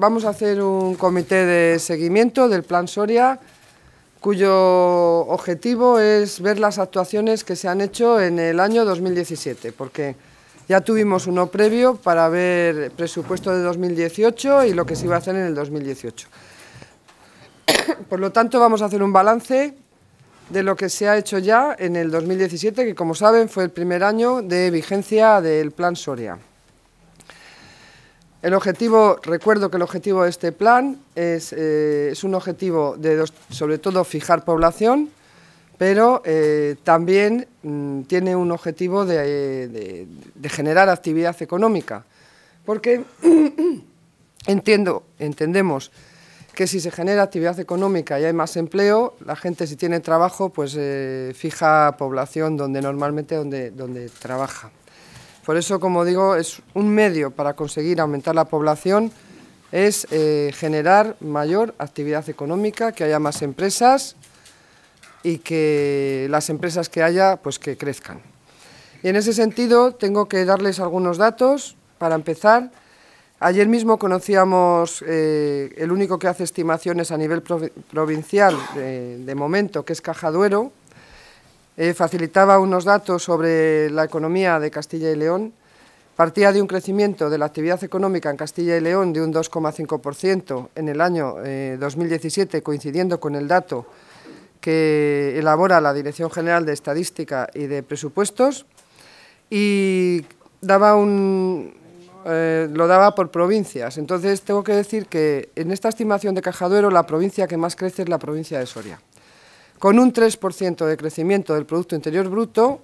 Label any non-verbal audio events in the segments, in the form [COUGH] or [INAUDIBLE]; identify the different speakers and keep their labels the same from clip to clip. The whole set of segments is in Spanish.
Speaker 1: Vamos a hacer un comité de seguimiento del Plan Soria, cuyo objetivo es ver las actuaciones que se han hecho en el año 2017, porque ya tuvimos uno previo para ver el presupuesto de 2018 y lo que se iba a hacer en el 2018. [COUGHS] Por lo tanto, vamos a hacer un balance de lo que se ha hecho ya en el 2017, que como saben fue el primer año de vigencia del Plan Soria. El objetivo, recuerdo que el objetivo de este plan es, eh, un objetivo de, sobre todo, fijar población, pero eh, también mm, tiene un objetivo eh, de, generar actividad económica, porque [CLEARS THROAT] entiendo, entendemos que si se genera actividad económica y hay más empleo, la gente si tiene trabajo, pues fija población donde normalmente donde, donde trabaja. Por eso, como digo, es un medio para conseguir aumentar la población, es eh, generar mayor actividad económica, que haya más empresas y que las empresas que haya, pues que crezcan. Y en ese sentido, tengo que darles algunos datos. Para empezar, ayer mismo conocíamos eh, el único que hace estimaciones a nivel provincial, de, eh, de momento, que es Cajaduero, eh, facilitaba unos datos sobre la economía de Castilla y León, partía de un crecimiento de la actividad económica en Castilla y León de un 2,5% en el año 2017, eh, coincidiendo con el dato que elabora la Dirección General de Estadística y de Presupuestos, y daba un, eh, lo daba por provincias. Entonces, tengo que decir que en esta estimación de Cajaduero, la provincia que más crece es la provincia de Soria con un 3% de crecimiento del Producto Interior Bruto,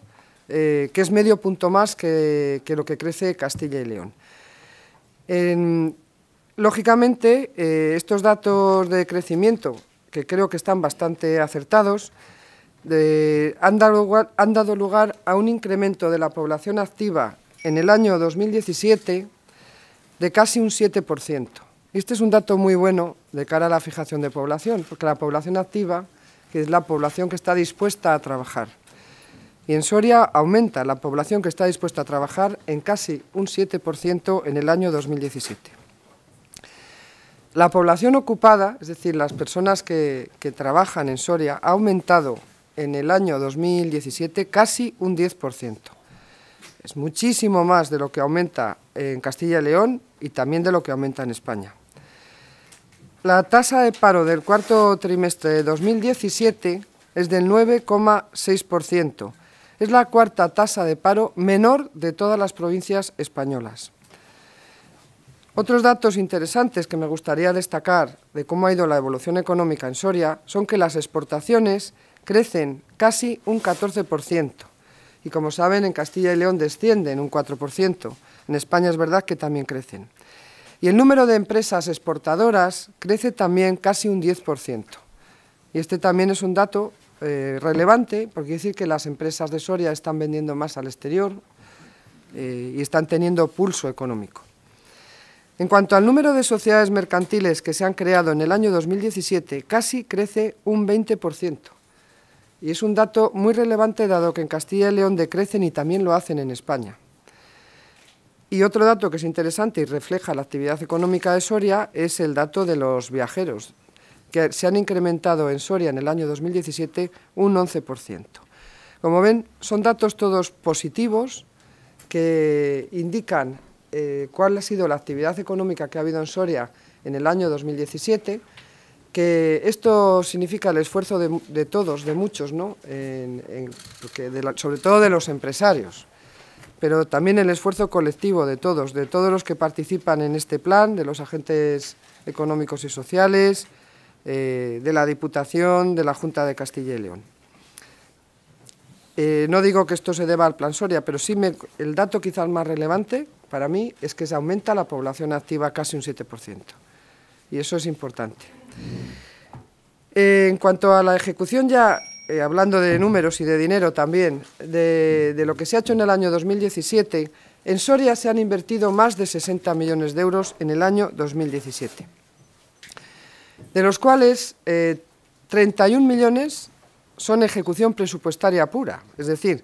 Speaker 1: eh, que es medio punto más que, lo que crece Castilla y León. lógicamente, eh, estos datos de crecimiento, que creo que están bastante acertados, han, dado lugar, a un incremento de la población activa en el año 2017 de casi un 7%. Este es un dato muy bueno de cara a la fijación de población, porque la población activa que es la población que está dispuesta a trabajar. Y en Soria aumenta la población que está dispuesta a trabajar en casi un 7% en el año 2017. La población ocupada, es decir, las personas que, trabajan en Soria, ha aumentado en el año 2017 casi un 10%. Es muchísimo más de lo que aumenta en Castilla y León y también de lo que aumenta en España. La tasa de paro del cuarto trimestre de 2017 es del 9,6%. Es la cuarta tasa de paro menor de todas las provincias españolas. Otros datos interesantes que me gustaría destacar de cómo ha ido la evolución económica en Soria son que las exportaciones crecen casi un 14% y como saben en Castilla y León descienden un 4%. En España es verdad que también crecen. Y el número de empresas exportadoras crece también casi un 10%. Y este también es un dato eh, relevante, porque decir que las empresas de Soria están vendiendo más al exterior eh, y están teniendo pulso económico. En cuanto al número de sociedades mercantiles que se han creado en el año 2017, casi crece un 20%. Y es un dato muy relevante dado que en Castilla y León decrecen y también lo hacen en España. Y otro dato que es interesante y refleja la actividad económica de Soria es el dato de los viajeros, que se han incrementado en Soria en el año 2017 un 11%. Como ven, son datos todos positivos que indican eh, cuál ha sido la actividad económica que ha habido en Soria en el año 2017, que esto significa el esfuerzo de, todos, de muchos, ¿no? sobre todo de los empresarios pero también el esfuerzo colectivo de todos, de todos los que participan en este plan, de los agentes económicos y sociales, eh, de la Diputación, de la Junta de Castilla y León. Eh, no digo que esto se deba al plan Soria, pero sí el dato quizás más relevante para mí es que se aumenta la población activa casi un 7%, y eso es importante. Eh, en cuanto a la ejecución ya eh, hablando de números y de dinero también, de, lo que se ha hecho en el año 2017, en Soria se han invertido más de 60 millones de euros en el año 2017, de los cuales 31 eh, millones son ejecución presupuestaria pura, es decir,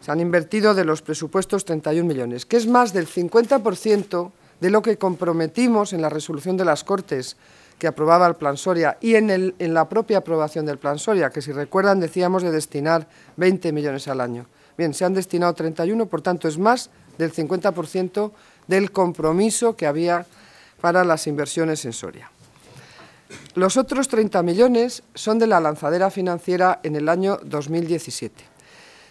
Speaker 1: se han invertido de los presupuestos 31 millones, que es más del 50% de lo que comprometimos en la resolución de las Cortes que aprobaba el Plan Soria y en, la propia aprobación del Plan Soria, que si recuerdan decíamos de destinar 20 millones al año. Bien, se han destinado 31, por tanto es más del 50% del compromiso que había para las inversiones en Soria. Los otros 30 millones son de la lanzadera financiera en el año 2017.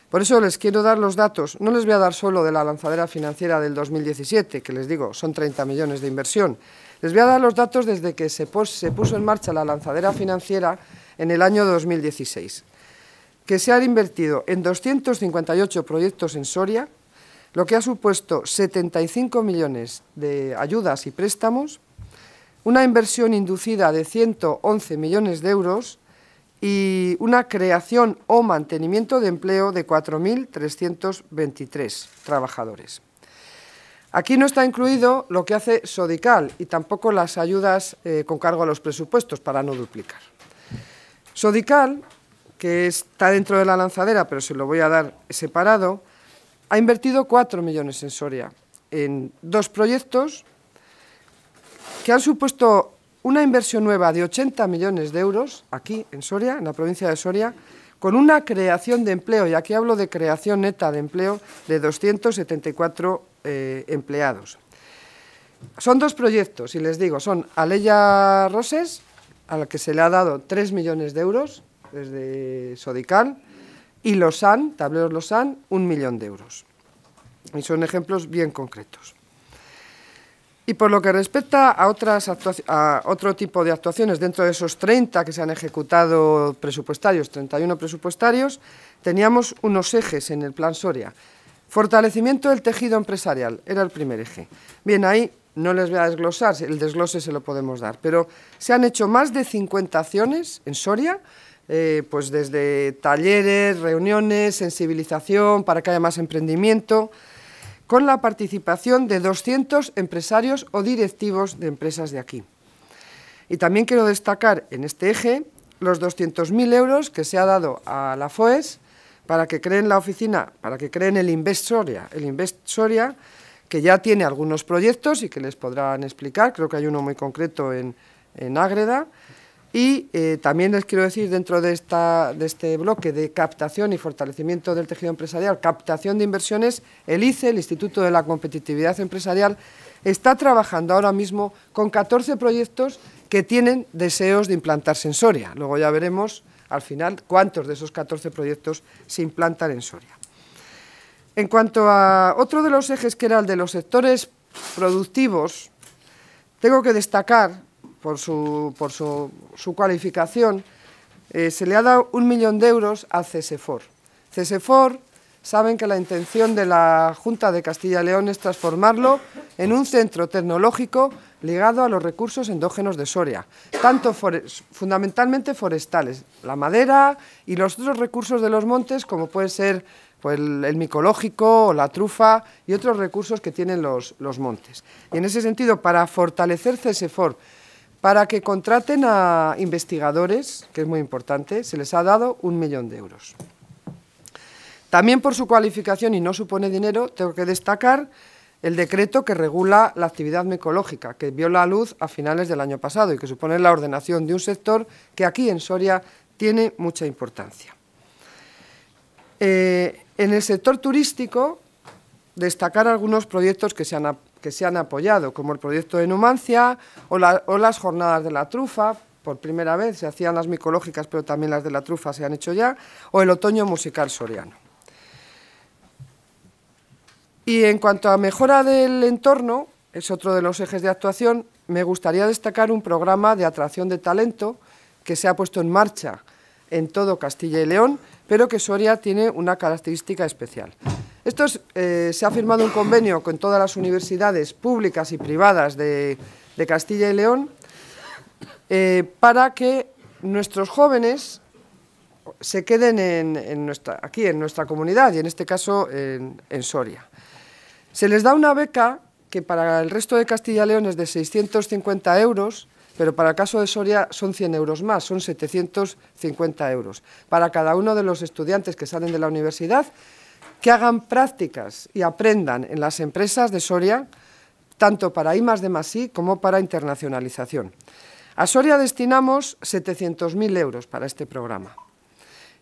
Speaker 1: Por eso les quiero dar los datos, no les voy a dar solo de la lanzadera financiera del 2017, que les digo, son 30 millones de inversión, les voy a dar los datos desde que se, puso en marcha la lanzadera financiera en el año 2016, que se han invertido en 258 proyectos en Soria, lo que ha supuesto 75 millones de ayudas y préstamos, una inversión inducida de 111 millones de euros y una creación o mantenimiento de empleo de 4.323 trabajadores. Aquí no está incluido lo que hace Sodical y tampoco las ayudas eh, con cargo a los presupuestos para no duplicar. Sodical, que está dentro de la lanzadera, pero se lo voy a dar separado, ha invertido 4 millones en Soria, en dos proyectos que han supuesto una inversión nueva de 80 millones de euros aquí en Soria, en la provincia de Soria, con una creación de empleo, y aquí hablo de creación neta de empleo, de 274 eh, empleados. Son dos proyectos, y les digo, son Aleya Roses, a la que se le ha dado 3 millones de euros desde Sodical, y Losan, Tableros Losan, un millón de euros. Y son ejemplos bien concretos. Y por lo que respecta a, otras a otro tipo de actuaciones, dentro de esos 30 que se han ejecutado presupuestarios, 31 presupuestarios, teníamos unos ejes en el plan Soria. Fortalecimiento del tejido empresarial, era el primer eje. Bien, ahí no les voy a desglosar, el desglose se lo podemos dar, pero se han hecho más de 50 acciones en Soria, eh, pues desde talleres, reuniones, sensibilización para que haya más emprendimiento, con la participación de 200 empresarios o directivos de empresas de aquí. Y también quiero destacar en este eje los 200.000 euros que se ha dado a la FOES para que creen la oficina, para que creen el Investoria, el Investoria que ya tiene algunos proyectos y que les podrán explicar, creo que hay uno muy concreto en, en Ágreda, y eh, también les quiero decir, dentro de, este bloque de captación y fortalecimiento del tejido empresarial, captación de inversiones, el ICE, el Instituto de la Competitividad Empresarial, está trabajando ahora mismo con 14 proyectos que tienen deseos de implantar Soria. Luego ya veremos al final cuántos de esos 14 proyectos se implantan en Soria. En cuanto a otro de los ejes que era el de los sectores productivos, tengo que destacar por su, cualificación, eh, se le ha dado un millón de euros a CESEFOR. CESEFOR, saben que la intención de la Junta de Castilla y León es transformarlo en un centro tecnológico ligado a los recursos endógenos de Soria, tanto fundamentalmente forestales, la madera y los otros recursos de los montes, como puede ser pues, el, micológico la trufa y otros recursos que tienen los, los montes. Y en ese sentido, para fortalecer CESEFOR para que contraten a investigadores, que es muy importante, se les ha dado un millón de euros. También por su cualificación y no supone dinero, tengo que destacar el decreto que regula la actividad micológica, que vio la luz a finales del año pasado y que supone la ordenación de un sector que aquí en Soria tiene mucha importancia. Eh, en el sector turístico, destacar algunos proyectos que se han que se han apoyado, como el proyecto de Numancia o, las jornadas de la trufa, por primera vez se hacían las micológicas, pero también las de la trufa se han hecho ya, o el otoño musical soriano. Y en cuanto a mejora del entorno, es otro de los ejes de actuación, me gustaría destacar un programa de atracción de talento que se ha puesto en marcha en todo Castilla y León, pero que Soria tiene una característica especial. Esto eh, se ha firmado un convenio con todas las universidades públicas y privadas de, Castilla y León eh, para que nuestros jóvenes se queden aquí, en nuestra comunidad y en este caso en, Soria. Se les da una beca que para el resto de Castilla y León es de 650 euros, pero para el caso de Soria son 100 euros más, son 750 euros para cada uno de los estudiantes que salen de la universidad que hagan prácticas y aprendan en las empresas de Soria, tanto para I de Masí como para internacionalización. A Soria destinamos 700.000 euros para este programa.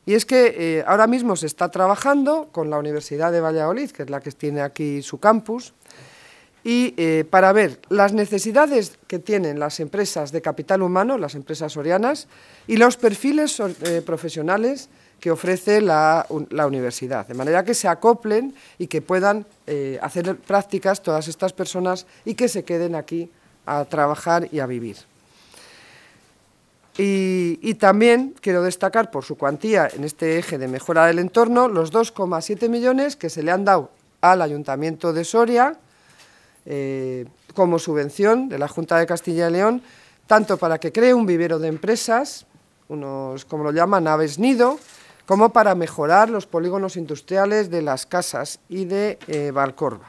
Speaker 1: Y es que eh, ahora mismo se está trabajando con la Universidad de Valladolid, que es la que tiene aquí su campus, y eh, para ver las necesidades que tienen las empresas de capital humano, las empresas sorianas, y los perfiles eh, profesionales que ofrece la, universidad, de manera que se acoplen y que puedan eh, hacer prácticas todas estas personas y que se queden aquí a trabajar y a vivir. Y, también quiero destacar por su cuantía en este eje de mejora del entorno los 2,7 millones que se le han dado al Ayuntamiento de Soria eh, como subvención de la Junta de Castilla y León, tanto para que cree un vivero de empresas, unos, como lo llaman, aves nido, como para mejorar los polígonos industriales de Las Casas y de Valcorva. Eh, Valcorba.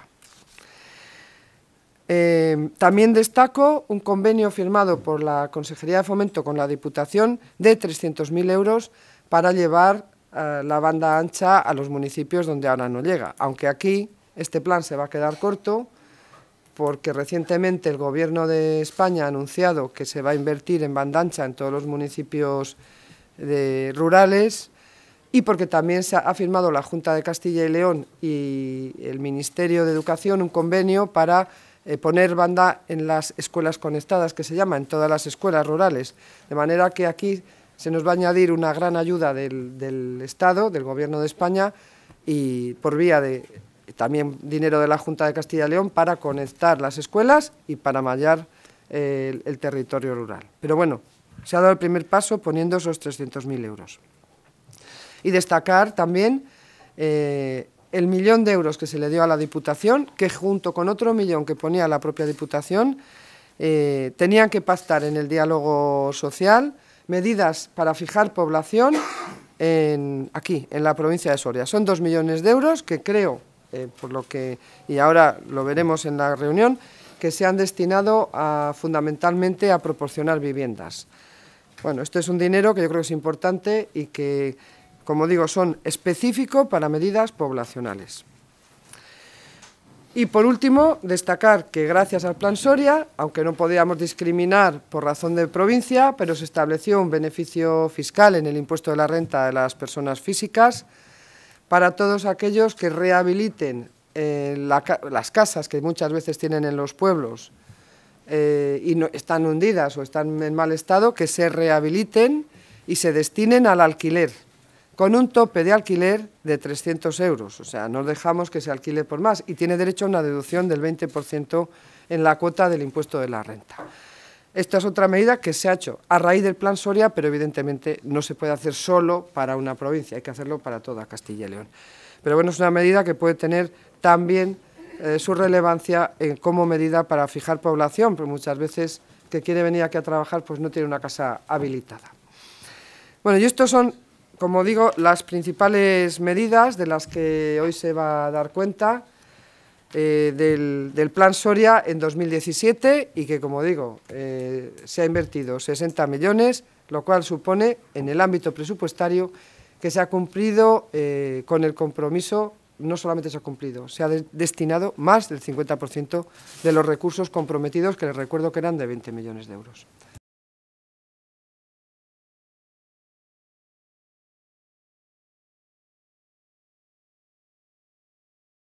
Speaker 1: Eh, también destaco un convenio firmado por la Consejería de Fomento con la Diputación de 300.000 euros para llevar eh, la banda ancha a los municipios donde ahora no llega, aunque aquí este plan se va a quedar corto porque recientemente el Gobierno de España ha anunciado que se va a invertir en banda ancha en todos los municipios rurales y porque también se ha firmado la Junta de Castilla y León y el Ministerio de Educación un convenio para eh, poner banda en las escuelas conectadas, que se llama, en todas las escuelas rurales. De manera que aquí se nos va a añadir una gran ayuda del, Estado, del Gobierno de España, y por vía de también dinero de la Junta de Castilla y León para conectar las escuelas y para mallar eh, el, el territorio rural. Pero bueno, se ha dado el primer paso poniendo esos 300.000 euros. Y destacar también eh, el millón de euros que se le dio a la Diputación, que junto con otro millón que ponía la propia Diputación, eh, tenían que pactar en el diálogo social medidas para fijar población aquí, en la provincia de Soria. Son dos millones de euros que creo, eh, por lo que, y ahora lo veremos en la reunión, que se han destinado a, fundamentalmente a proporcionar viviendas. Bueno, esto es un dinero que yo creo que es importante y que como digo, son específicos para medidas poblacionales. Y por último, destacar que gracias al Plan Soria, aunque no podíamos discriminar por razón de provincia, pero se estableció un beneficio fiscal en el impuesto de la renta de las personas físicas para todos aquellos que rehabiliten eh, las casas que muchas veces tienen en los pueblos eh, y están hundidas o están en mal estado, que se rehabiliten y se destinen al alquiler con un tope de alquiler de 300 euros, o sea, no dejamos que se alquile por más y tiene derecho a una deducción del 20% en la cuota del impuesto de la renta. Esta es otra medida que se ha hecho a raíz del plan Soria, pero evidentemente no se puede hacer solo para una provincia, hay que hacerlo para toda Castilla y León. Pero bueno, es una medida que puede tener también eh, su relevancia en, como medida para fijar población, porque muchas veces que quiere venir aquí a trabajar pues no tiene una casa habilitada. Bueno, y estos son como digo, las principales medidas de las que hoy se va a dar cuenta eh, del, Plan Soria en 2017 y que, como digo, eh, se ha invertido 60 millones, lo cual supone, en el ámbito presupuestario, que se ha cumplido eh, con el compromiso, no solamente se ha cumplido, se ha destinado más del 50% de los recursos comprometidos, que les recuerdo que eran de 20 millones de euros.